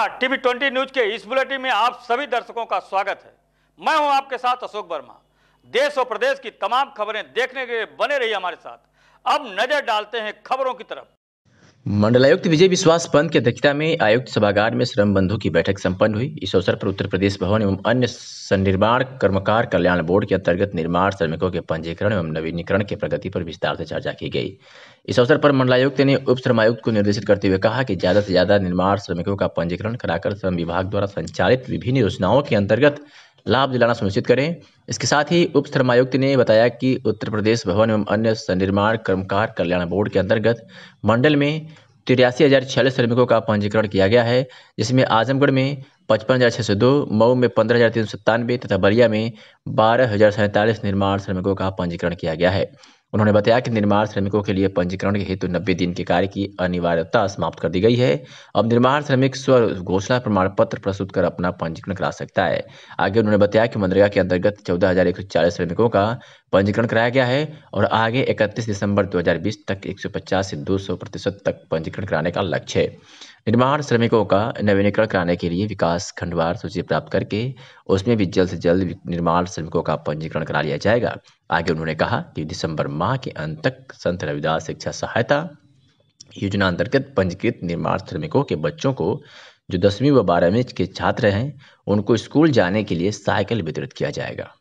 नमस्कार TV twenty news के इस बुलेटिन में आप सभी दर्शकों का स्वागत है मैं हूं आपके साथ अशोक वर्मा देश और प्रदेश की तमाम खबरें देखने के लिए बने रहिए हमारे साथ अब नजर डालते हैं खबरों की तरफ मंडलायुक्त विजय विश्वास पंत की अध्यक्षता में आयुक्त सभागार में श्रम बंधु की बैठक संपन्न हुई इस अवसर पर उत्तर प्रदेश भवन एवं अन्य सन्निर्माण कर्मकार कल्याण बोर्ड के अंतर्गत निर्माण श्रमिकों के पंजीकरण एवं नवीनीकरण के प्रगति पर विस्तार से चर्चा की गई इस अवसर पर मंडलायुक्त ने उप श्रमायुक्त को निर्देशित करते हुए कहा कि ज्यादा से ज्यादा निर्माण श्रमिकों का पंजीकरण कराकर श्रम विभाग द्वारा संचालित विभिन्न योजनाओं के अंतर्गत लाभ दिलाना सुनिश्चित करें इसके साथ ही उप श्रमायुक्त ने बताया कि उत्तर प्रदेश भवन एवं अन्य सनिर्माण कर्मकार कल्याण बोर्ड के अंतर्गत मंडल में तिरासी हज़ार छियालीस श्रमिकों का पंजीकरण किया गया है जिसमें आजमगढ़ में पचपन हज़ार छः सौ दो मऊ में पंद्रह हज़ार तीन सौ सत्तानवे तथा बलिया में बारह हज़ार सैंतालीस निर्माण श्रमिकों का पंजीकरण किया गया है उन्होंने बताया कि निर्माण श्रमिकों के लिए पंजीकरण के हेतु नब्बे दिन के कार्य की अनिवार्यता समाप्त कर दी गई है अब निर्माण श्रमिक स्व घोषणा प्रमाण पत्र प्रस्तुत कर अपना पंजीकरण करा सकता है आगे उन्होंने बताया कि मनरेगा के अंतर्गत चौदह श्रमिकों का पंजीकरण कराया गया है और आगे 31 दिसंबर 2020 तक 150 से 200 प्रतिशत तक पंजीकरण कराने का लक्ष्य है निर्माण श्रमिकों का नवीनीकरण कराने के लिए विकास खंडवार सूची प्राप्त करके उसमें भी जल्द से जल्द निर्माण श्रमिकों का पंजीकरण करा लिया जाएगा आगे उन्होंने कहा कि दिसंबर माह के अंत तक संत रविदास शिक्षा सहायता योजना अंतर्गत पंजीकृत निर्माण श्रमिकों के बच्चों को जो दसवीं व बारहवीं के छात्र हैं उनको स्कूल जाने के लिए साइकिल वितरित किया जाएगा